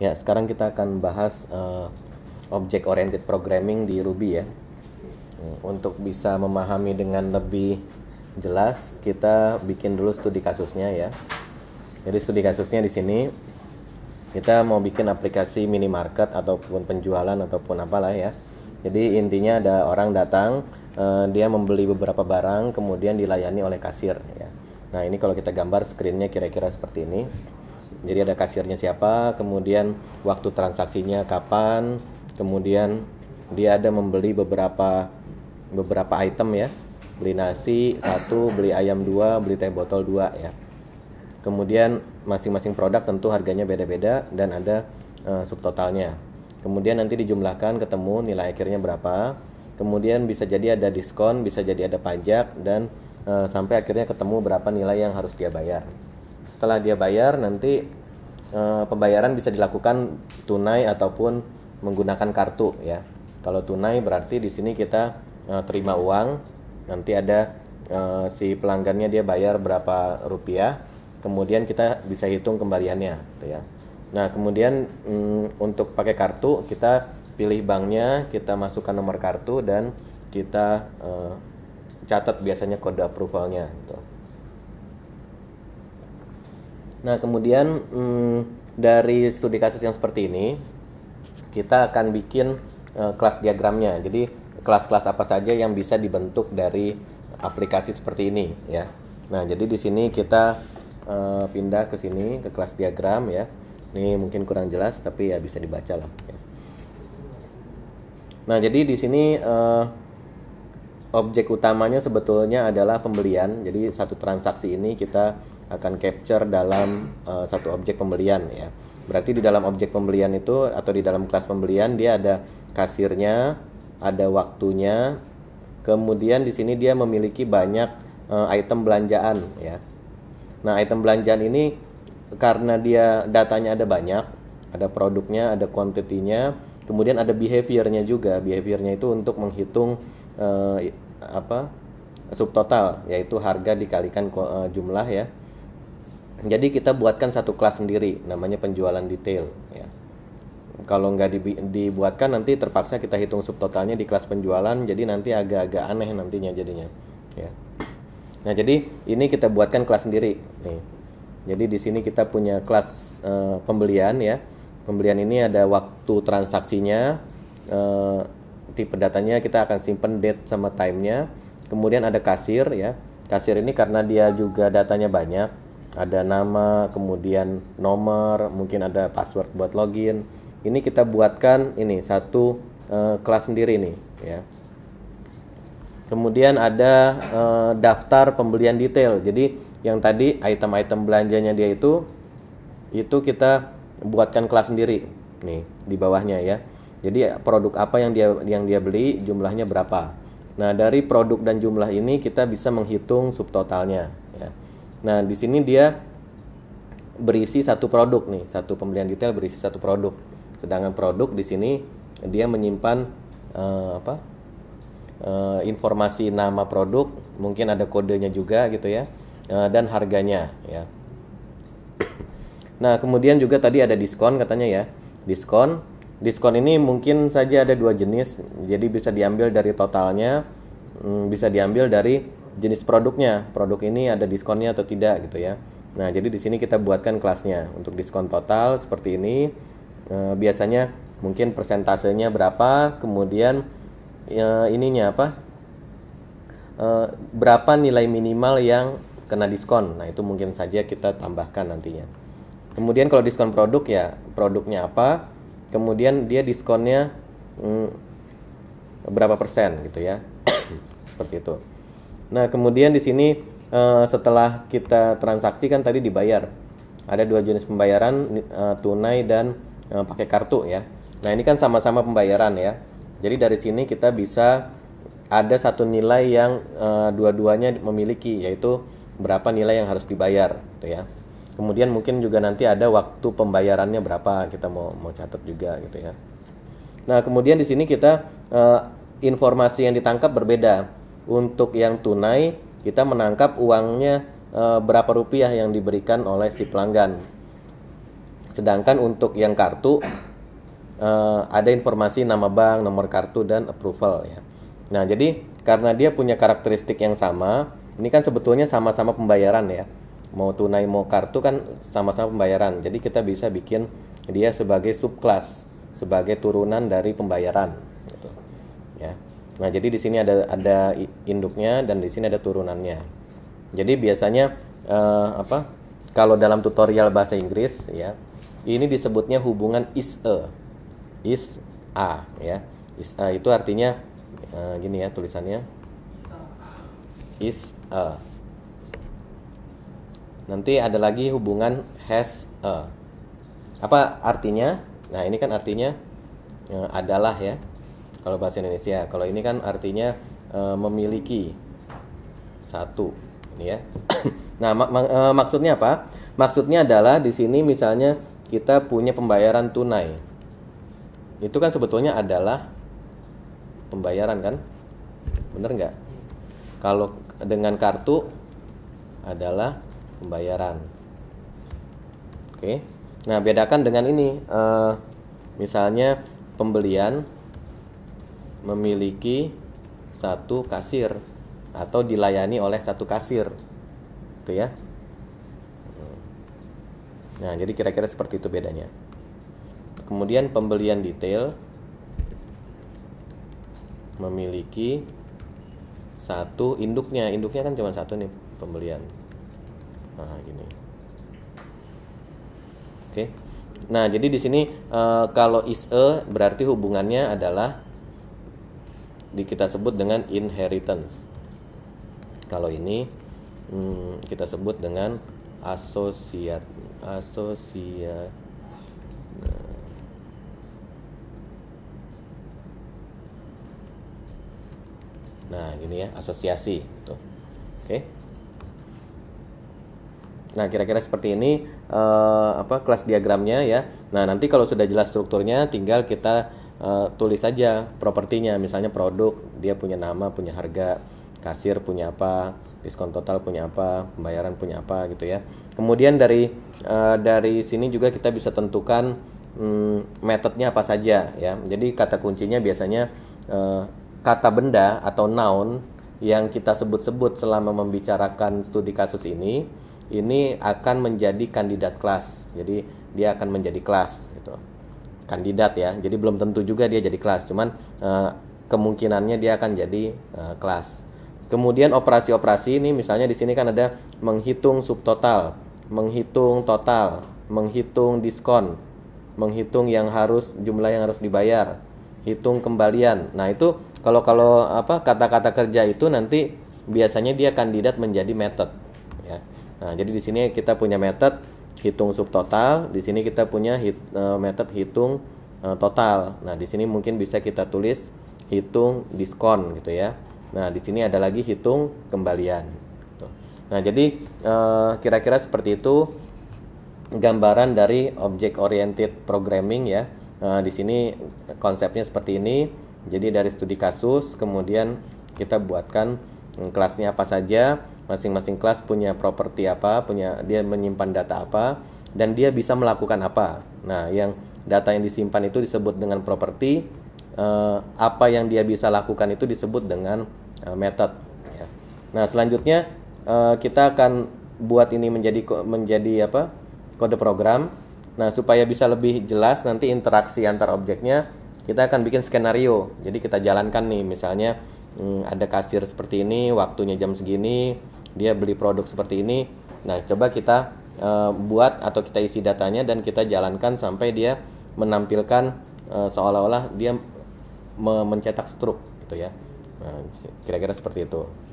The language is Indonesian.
Ya, sekarang kita akan bahas uh, eh, object oriented programming di Ruby ya. Hmm, untuk bisa memahami dengan lebih jelas, kita bikin dulu studi kasusnya ya. Jadi studi kasusnya di sini kita mau bikin aplikasi minimarket ataupun penjualan ataupun apalah ya. Jadi intinya ada orang datang, uh, dia membeli beberapa barang kemudian dilayani oleh kasir ya. Nah, ini kalau kita gambar screennya kira-kira seperti ini. Jadi ada kasirnya siapa, kemudian waktu transaksinya kapan, kemudian dia ada membeli beberapa beberapa item ya. Beli nasi satu, beli ayam dua, beli teh botol dua ya. Kemudian masing-masing produk tentu harganya beda-beda dan ada uh, subtotalnya. Kemudian nanti dijumlahkan ketemu nilai akhirnya berapa. Kemudian bisa jadi ada diskon, bisa jadi ada pajak dan uh, sampai akhirnya ketemu berapa nilai yang harus dia bayar setelah dia bayar nanti uh, pembayaran bisa dilakukan tunai ataupun menggunakan kartu ya kalau tunai berarti di sini kita uh, terima uang nanti ada uh, si pelanggannya dia bayar berapa rupiah kemudian kita bisa hitung kembaliannya gitu ya nah kemudian mm, untuk pakai kartu kita pilih banknya, kita masukkan nomor kartu dan kita uh, catat biasanya kode approvalnya. Gitu. Nah, kemudian hmm, dari studi kasus yang seperti ini, kita akan bikin uh, kelas diagramnya. Jadi, kelas-kelas apa saja yang bisa dibentuk dari aplikasi seperti ini, ya. Nah, jadi di sini kita uh, pindah ke sini ke kelas diagram, ya. Ini mungkin kurang jelas, tapi ya bisa dibaca lah. Ya. Nah, jadi di sini uh, objek utamanya sebetulnya adalah pembelian. Jadi, satu transaksi ini kita akan capture dalam uh, satu objek pembelian ya. Berarti di dalam objek pembelian itu atau di dalam kelas pembelian dia ada kasirnya, ada waktunya. Kemudian di sini dia memiliki banyak uh, item belanjaan ya. Nah, item belanjaan ini karena dia datanya ada banyak, ada produknya, ada kuantitinya, kemudian ada behaviornya juga. Behaviornya itu untuk menghitung uh, apa subtotal, yaitu harga dikalikan jumlah ya. Jadi kita buatkan satu kelas sendiri, namanya penjualan detail. Ya. Kalau nggak dibu dibuatkan nanti terpaksa kita hitung subtotalnya di kelas penjualan, jadi nanti agak-agak aneh nantinya jadinya. Ya. Nah jadi ini kita buatkan kelas sendiri. Nih. Jadi di sini kita punya kelas uh, pembelian ya. Pembelian ini ada waktu transaksinya, uh, tipe datanya kita akan simpan date sama timenya. Kemudian ada kasir ya. Kasir ini karena dia juga datanya banyak ada nama, kemudian nomor, mungkin ada password buat login. Ini kita buatkan ini satu uh, kelas sendiri ini. ya. Kemudian ada uh, daftar pembelian detail. Jadi yang tadi item-item belanjanya dia itu itu kita buatkan kelas sendiri nih di bawahnya ya. Jadi produk apa yang dia yang dia beli, jumlahnya berapa. Nah, dari produk dan jumlah ini kita bisa menghitung subtotalnya Nah, di sini dia berisi satu produk nih, satu pembelian detail berisi satu produk. Sedangkan produk di sini dia menyimpan uh, apa? Uh, informasi nama produk, mungkin ada kodenya juga gitu ya, uh, dan harganya ya. Nah, kemudian juga tadi ada diskon katanya ya. Diskon. Diskon ini mungkin saja ada dua jenis, jadi bisa diambil dari totalnya, hmm, bisa diambil dari jenis produknya, produk ini ada diskonnya atau tidak gitu ya. Nah, jadi di sini kita buatkan kelasnya untuk diskon total seperti ini. E, biasanya mungkin persentasenya berapa, kemudian e, ininya apa? E, berapa nilai minimal yang kena diskon. Nah, itu mungkin saja kita tambahkan nantinya. Kemudian kalau diskon produk ya, produknya apa? Kemudian dia diskonnya mm, berapa persen gitu ya. Seperti itu. Nah, kemudian di sini uh, setelah kita transaksi kan tadi dibayar. Ada dua jenis pembayaran uh, tunai dan uh, pakai kartu ya. Nah, ini kan sama-sama pembayaran ya. Jadi dari sini kita bisa ada satu nilai yang uh, dua-duanya memiliki yaitu berapa nilai yang harus dibayar gitu ya. Kemudian mungkin juga nanti ada waktu pembayarannya berapa kita mau mau catat juga gitu ya. Nah, kemudian di sini kita uh, informasi yang ditangkap berbeda untuk yang tunai kita menangkap uangnya e, berapa rupiah yang diberikan oleh si pelanggan. Sedangkan untuk yang kartu e, ada informasi nama bank, nomor kartu dan approval ya. Nah, jadi karena dia punya karakteristik yang sama, ini kan sebetulnya sama-sama pembayaran ya. Mau tunai mau kartu kan sama-sama pembayaran. Jadi kita bisa bikin dia sebagai subclass, sebagai turunan dari pembayaran gitu. Ya. Nah, jadi di sini ada ada induknya dan di sini ada turunannya. Jadi biasanya uh, apa? Kalau dalam tutorial bahasa Inggris ya, ini disebutnya hubungan is a. Is a ya. Is a itu artinya uh, gini ya tulisannya. Is a. Nanti ada lagi hubungan has a. Apa artinya? Nah, ini kan artinya uh, adalah ya kalau bahasa Indonesia. Kalau ini kan artinya e, memiliki satu, ini ya. nah, mak mak eh, maksudnya apa? Maksudnya adalah di sini misalnya kita punya pembayaran tunai. Itu kan sebetulnya adalah pembayaran kan? Bener nggak? Kalau dengan kartu adalah pembayaran. Oke. Nah, bedakan dengan ini e, misalnya pembelian memiliki satu kasir atau dilayani oleh satu kasir gitu ya nah jadi kira-kira seperti itu bedanya kemudian pembelian detail memiliki satu induknya induknya kan cuma satu nih pembelian nah gini oke nah jadi di sini eh, kalau is a berarti hubungannya adalah di, kita sebut dengan inheritance. Kalau ini hmm, kita sebut dengan asosiat asosiat nah. nah, gini ya, asosiasi tuh. Oke. Okay. Nah, kira-kira seperti ini uh, apa kelas diagramnya ya. Nah, nanti kalau sudah jelas strukturnya tinggal kita Eh, tulis saja propertinya misalnya produk dia punya nama punya harga kasir punya apa diskon total punya apa pembayaran punya apa gitu ya kemudian dari uh, dari sini juga kita bisa tentukan um, metodenya apa saja ya jadi kata kuncinya biasanya uh, kata benda atau noun yang kita sebut-sebut selama membicarakan studi kasus ini ini akan menjadi kandidat kelas jadi dia akan menjadi kelas gitu kandidat ya. Jadi belum tentu juga dia jadi kelas, cuman uh, kemungkinannya dia akan jadi uh, kelas. Kemudian operasi-operasi ini misalnya di sini kan ada menghitung subtotal, menghitung total, menghitung diskon, menghitung yang harus jumlah yang harus dibayar, hitung kembalian. Nah, itu kalau kalau apa kata-kata kerja itu nanti biasanya dia kandidat menjadi method ya. Nah, jadi di sini kita punya method hitung subtotal. Di sini kita punya hit, uh, method hitung uh, total. Nah, di sini mungkin bisa kita tulis hitung diskon gitu ya. Nah, di sini ada lagi hitung kembalian. Nah, jadi e, kira-kira uh, seperti itu gambaran dari object oriented programming ya. di sini konsepnya seperti ini. Jadi dari studi kasus kemudian kita buatkan kelasnya apa saja masing-masing kelas punya properti apa, punya dia menyimpan data apa, dan dia bisa melakukan apa. Nah, yang data yang disimpan itu disebut dengan properti. Eh, apa yang dia bisa lakukan itu disebut dengan eh, method. Ya. Nah, selanjutnya eh, kita akan buat ini menjadi menjadi apa kode program. Nah, supaya bisa lebih jelas nanti interaksi antar objeknya, kita akan bikin skenario. Jadi kita jalankan nih, misalnya hmm, ada kasir seperti ini, waktunya jam segini dia beli produk seperti ini nah coba kita e, buat atau kita isi datanya dan kita jalankan sampai dia menampilkan e, seolah-olah dia mencetak struk gitu ya nah, kira-kira seperti itu